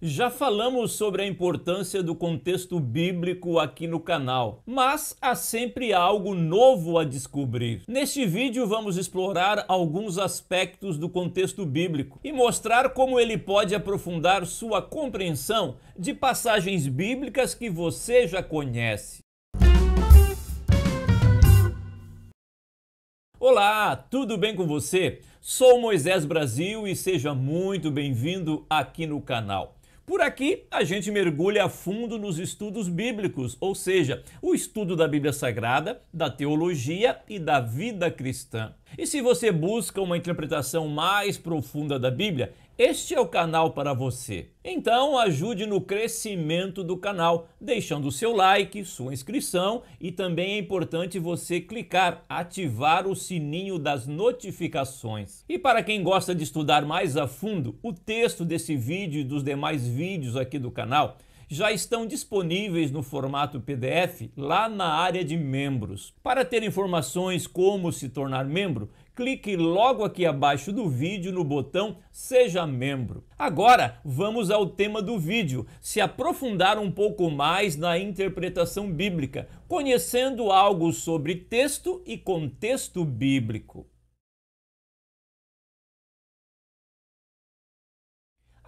Já falamos sobre a importância do contexto bíblico aqui no canal, mas há sempre algo novo a descobrir. Neste vídeo vamos explorar alguns aspectos do contexto bíblico e mostrar como ele pode aprofundar sua compreensão de passagens bíblicas que você já conhece. Olá, tudo bem com você? Sou Moisés Brasil e seja muito bem-vindo aqui no canal. Por aqui, a gente mergulha a fundo nos estudos bíblicos, ou seja, o estudo da Bíblia Sagrada, da teologia e da vida cristã. E se você busca uma interpretação mais profunda da Bíblia, este é o canal para você. Então ajude no crescimento do canal, deixando o seu like, sua inscrição e também é importante você clicar, ativar o sininho das notificações. E para quem gosta de estudar mais a fundo, o texto desse vídeo e dos demais vídeos aqui do canal já estão disponíveis no formato PDF lá na área de membros. Para ter informações como se tornar membro, clique logo aqui abaixo do vídeo no botão Seja Membro. Agora vamos ao tema do vídeo, se aprofundar um pouco mais na interpretação bíblica, conhecendo algo sobre texto e contexto bíblico.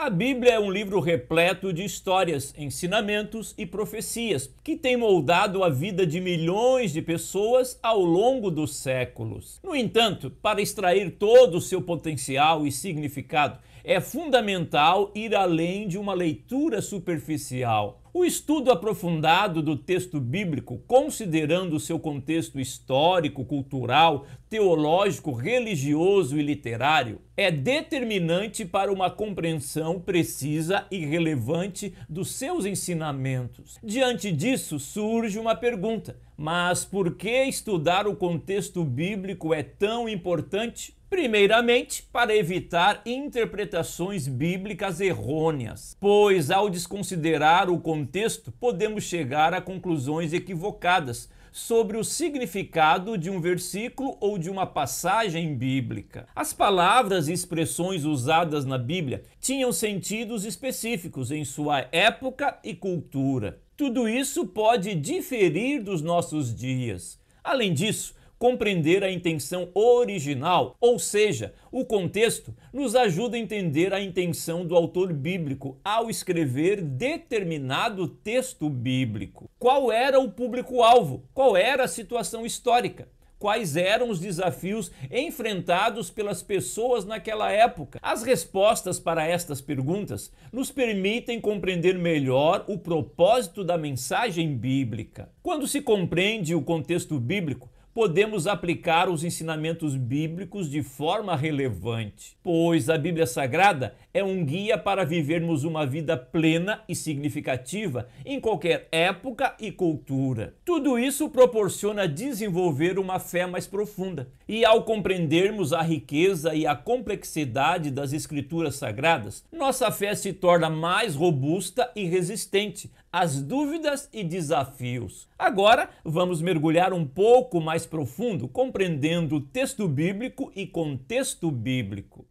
A Bíblia é um livro repleto de histórias, ensinamentos e profecias que tem moldado a vida de milhões de pessoas ao longo dos séculos. No entanto, para extrair todo o seu potencial e significado, é fundamental ir além de uma leitura superficial. O estudo aprofundado do texto bíblico, considerando o seu contexto histórico, cultural, teológico, religioso e literário, é determinante para uma compreensão precisa e relevante dos seus ensinamentos. Diante disso, surge uma pergunta: mas por que estudar o contexto bíblico é tão importante? Primeiramente, para evitar interpretações bíblicas errôneas, pois ao desconsiderar o contexto, podemos chegar a conclusões equivocadas sobre o significado de um versículo ou de uma passagem bíblica. As palavras e expressões usadas na Bíblia tinham sentidos específicos em sua época e cultura. Tudo isso pode diferir dos nossos dias. Além disso, compreender a intenção original, ou seja, o contexto, nos ajuda a entender a intenção do autor bíblico ao escrever determinado texto bíblico. Qual era o público-alvo? Qual era a situação histórica? quais eram os desafios enfrentados pelas pessoas naquela época. As respostas para estas perguntas nos permitem compreender melhor o propósito da mensagem bíblica. Quando se compreende o contexto bíblico, podemos aplicar os ensinamentos bíblicos de forma relevante, pois a Bíblia Sagrada é um guia para vivermos uma vida plena e significativa em qualquer época e cultura. Tudo isso proporciona desenvolver uma fé mais profunda. E ao compreendermos a riqueza e a complexidade das escrituras sagradas, nossa fé se torna mais robusta e resistente às dúvidas e desafios. Agora, vamos mergulhar um pouco mais profundo, compreendendo o texto bíblico e contexto bíblico.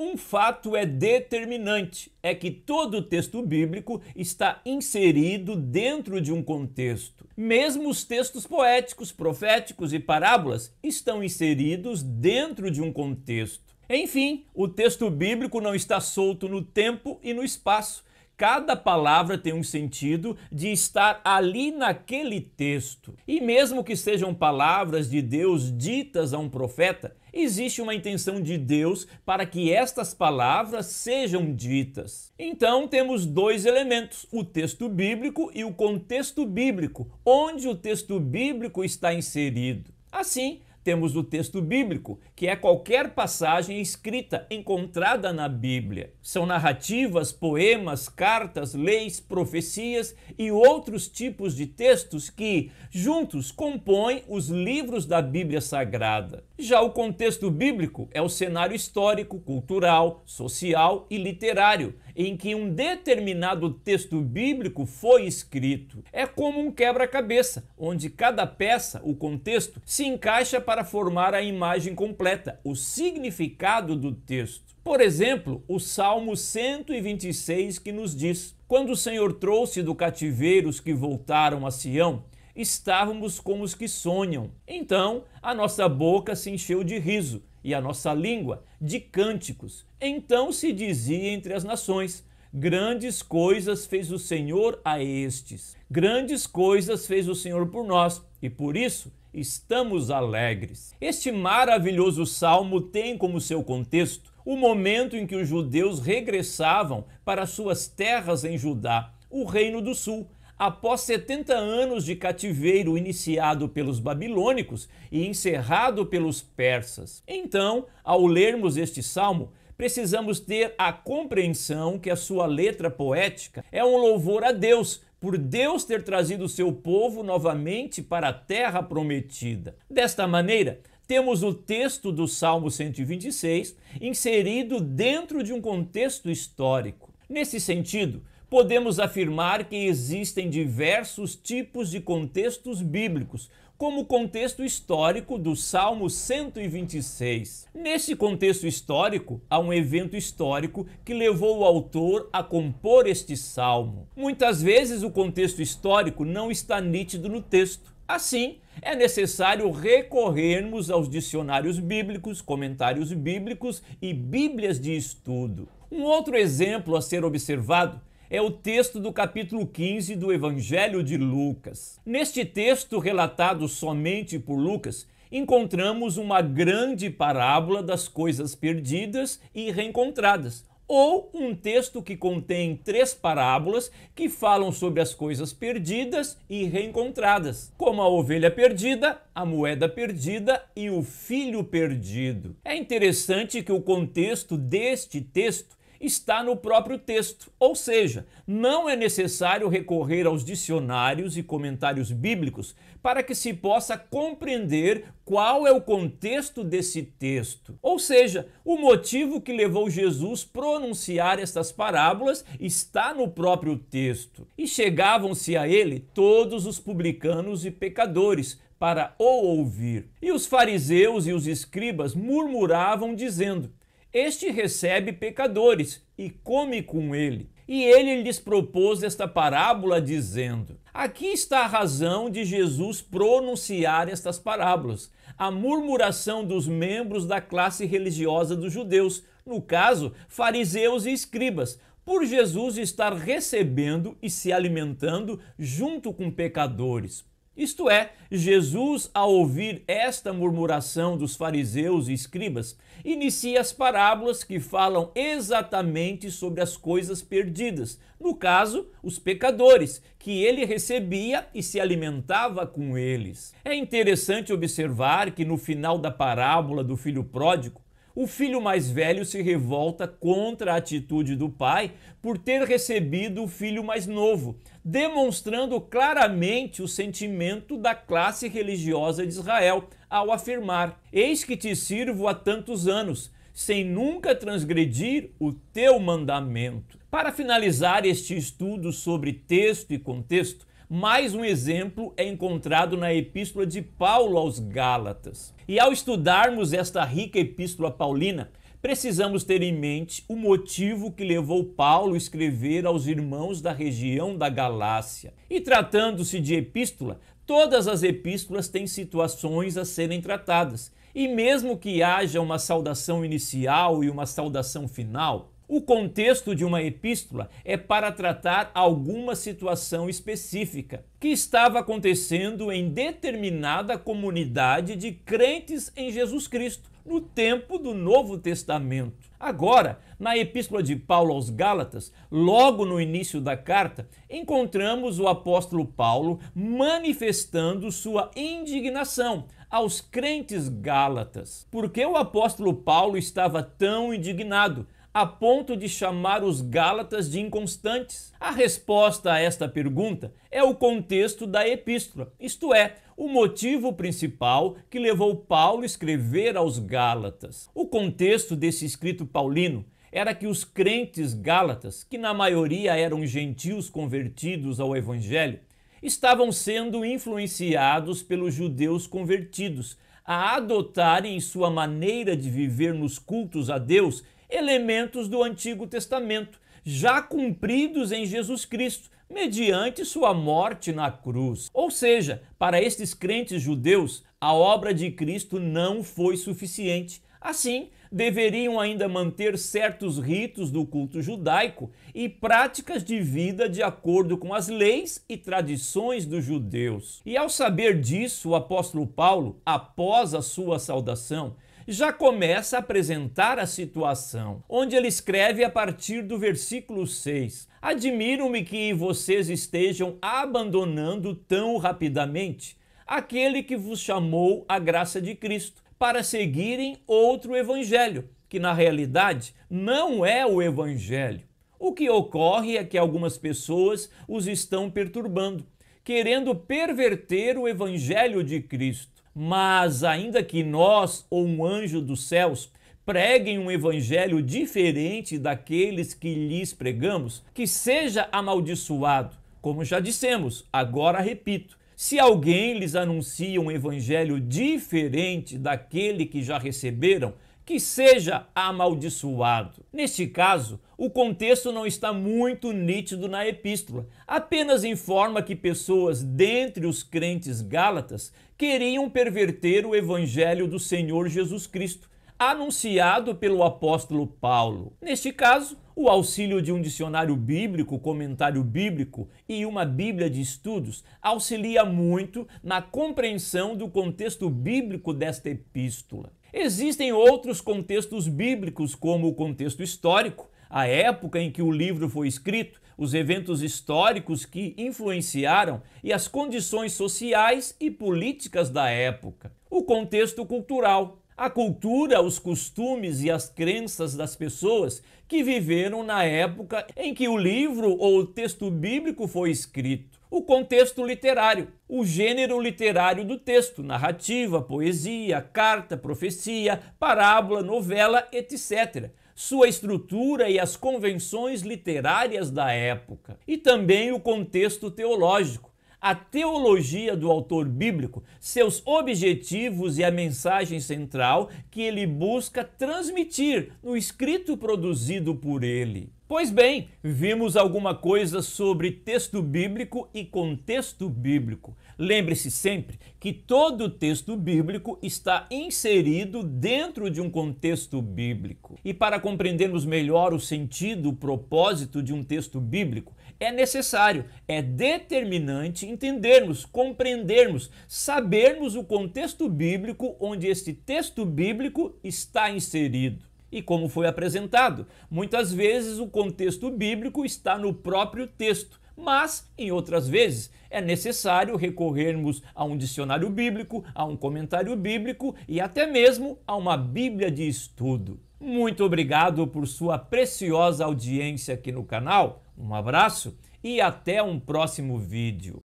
Um fato é determinante, é que todo o texto bíblico está inserido dentro de um contexto. Mesmo os textos poéticos, proféticos e parábolas estão inseridos dentro de um contexto. Enfim, o texto bíblico não está solto no tempo e no espaço. Cada palavra tem um sentido de estar ali naquele texto. E mesmo que sejam palavras de Deus ditas a um profeta, Existe uma intenção de Deus para que estas palavras sejam ditas. Então temos dois elementos, o texto bíblico e o contexto bíblico, onde o texto bíblico está inserido. Assim, temos o texto bíblico, que é qualquer passagem escrita encontrada na Bíblia. São narrativas, poemas, cartas, leis, profecias e outros tipos de textos que, juntos, compõem os livros da Bíblia Sagrada. Já o contexto bíblico é o cenário histórico, cultural, social e literário em que um determinado texto bíblico foi escrito. É como um quebra-cabeça, onde cada peça, o contexto, se encaixa para formar a imagem completa, o significado do texto. Por exemplo, o Salmo 126 que nos diz: Quando o Senhor trouxe do cativeiro os que voltaram a Sião, estávamos como os que sonham. Então a nossa boca se encheu de riso e a nossa língua de cânticos. Então se dizia entre as nações: Grandes coisas fez o Senhor a estes, grandes coisas fez o Senhor por nós, e por isso estamos alegres. Este maravilhoso salmo tem como seu contexto o momento em que os judeus regressavam para suas terras em Judá, o reino do sul, após 70 anos de cativeiro iniciado pelos babilônicos e encerrado pelos persas. Então, ao lermos este salmo, precisamos ter a compreensão que a sua letra poética é um louvor a Deus por Deus ter trazido seu povo novamente para a terra prometida. Desta maneira, temos o texto do Salmo 126 inserido dentro de um contexto histórico. Nesse sentido, Podemos afirmar que existem diversos tipos de contextos bíblicos, como o contexto histórico do Salmo 126. Nesse contexto histórico, há um evento histórico que levou o autor a compor este salmo. Muitas vezes o contexto histórico não está nítido no texto. Assim, é necessário recorrermos aos dicionários bíblicos, comentários bíblicos e bíblias de estudo. Um outro exemplo a ser observado é o texto do capítulo 15 do Evangelho de Lucas. Neste texto, relatado somente por Lucas, encontramos uma grande parábola das coisas perdidas e reencontradas, ou um texto que contém três parábolas que falam sobre as coisas perdidas e reencontradas, como a ovelha perdida, a moeda perdida e o filho perdido. É interessante que o contexto deste texto está no próprio texto, ou seja, não é necessário recorrer aos dicionários e comentários bíblicos para que se possa compreender qual é o contexto desse texto. Ou seja, o motivo que levou Jesus pronunciar estas parábolas está no próprio texto. E chegavam-se a ele todos os publicanos e pecadores, para o ouvir. E os fariseus e os escribas murmuravam, dizendo: este recebe pecadores e come com ele. E ele lhes propôs esta parábola, dizendo: Aqui está a razão de Jesus pronunciar estas parábolas: a murmuração dos membros da classe religiosa dos judeus, no caso, fariseus e escribas, por Jesus estar recebendo e se alimentando junto com pecadores. Isto é, Jesus, ao ouvir esta murmuração dos fariseus e escribas, inicia as parábolas que falam exatamente sobre as coisas perdidas, no caso, os pecadores, que ele recebia e se alimentava com eles. É interessante observar que no final da parábola do filho pródigo, o filho mais velho se revolta contra a atitude do pai por ter recebido o filho mais novo, demonstrando claramente o sentimento da classe religiosa de Israel ao afirmar: Eis que te sirvo há tantos anos, sem nunca transgredir o teu mandamento. Para finalizar este estudo sobre texto e contexto, mais um exemplo é encontrado na Epístola de Paulo aos Gálatas. E ao estudarmos esta rica Epístola paulina, precisamos ter em mente o motivo que levou Paulo a escrever aos irmãos da região da Galácia. E tratando-se de epístola, todas as epístolas têm situações a serem tratadas. E mesmo que haja uma saudação inicial e uma saudação final, o contexto de uma epístola é para tratar alguma situação específica que estava acontecendo em determinada comunidade de crentes em Jesus Cristo no tempo do Novo Testamento. Agora, na epístola de Paulo aos Gálatas, logo no início da carta, encontramos o apóstolo Paulo manifestando sua indignação aos crentes gálatas. Por que o apóstolo Paulo estava tão indignado? a ponto de chamar os Gálatas de inconstantes? A resposta a esta pergunta é o contexto da epístola, isto é, o motivo principal que levou Paulo a escrever aos Gálatas. O contexto desse escrito paulino era que os crentes gálatas, que na maioria eram gentios convertidos ao evangelho, estavam sendo influenciados pelos judeus convertidos a adotarem sua maneira de viver nos cultos a Deus elementos do Antigo Testamento, já cumpridos em Jesus Cristo, mediante sua morte na cruz. Ou seja, para estes crentes judeus, a obra de Cristo não foi suficiente. Assim, deveriam ainda manter certos ritos do culto judaico e práticas de vida de acordo com as leis e tradições dos judeus. E ao saber disso, o apóstolo Paulo, após a sua saudação, já começa a apresentar a situação, onde ele escreve a partir do versículo 6. Admiro-me que vocês estejam abandonando tão rapidamente aquele que vos chamou a graça de Cristo, para seguirem outro evangelho, que na realidade não é o evangelho. O que ocorre é que algumas pessoas os estão perturbando, querendo perverter o evangelho de Cristo. Mas ainda que nós ou um anjo dos céus preguem um evangelho diferente daqueles que lhes pregamos, que seja amaldiçoado. Como já dissemos, agora repito: se alguém lhes anuncia um evangelho diferente daquele que já receberam, que seja amaldiçoado. Neste caso, o contexto não está muito nítido na epístola, apenas informa que pessoas dentre os crentes gálatas queriam perverter o evangelho do Senhor Jesus Cristo, anunciado pelo apóstolo Paulo. Neste caso, o auxílio de um dicionário bíblico, comentário bíblico e uma Bíblia de estudos auxilia muito na compreensão do contexto bíblico desta epístola. Existem outros contextos bíblicos, como o contexto histórico, a época em que o livro foi escrito, os eventos históricos que influenciaram e as condições sociais e políticas da época. O contexto cultural, a cultura, os costumes e as crenças das pessoas que viveram na época em que o livro ou o texto bíblico foi escrito, o contexto literário, o gênero literário do texto, narrativa, poesia, carta, profecia, parábola, novela, etc sua estrutura e as convenções literárias da época, e também o contexto teológico, a teologia do autor bíblico, seus objetivos e a mensagem central que ele busca transmitir no escrito produzido por ele. Pois bem, vimos alguma coisa sobre texto bíblico e contexto bíblico. Lembre-se sempre que todo texto bíblico está inserido dentro de um contexto bíblico. E para compreendermos melhor o sentido, o propósito de um texto bíblico, é necessário, é determinante entendermos, compreendermos, sabermos o contexto bíblico onde este texto bíblico está inserido. E como foi apresentado, muitas vezes o contexto bíblico está no próprio texto, mas em outras vezes é necessário recorrermos a um dicionário bíblico, a um comentário bíblico e até mesmo a uma Bíblia de estudo. Muito obrigado por sua preciosa audiência aqui no canal. Um abraço e até um próximo vídeo.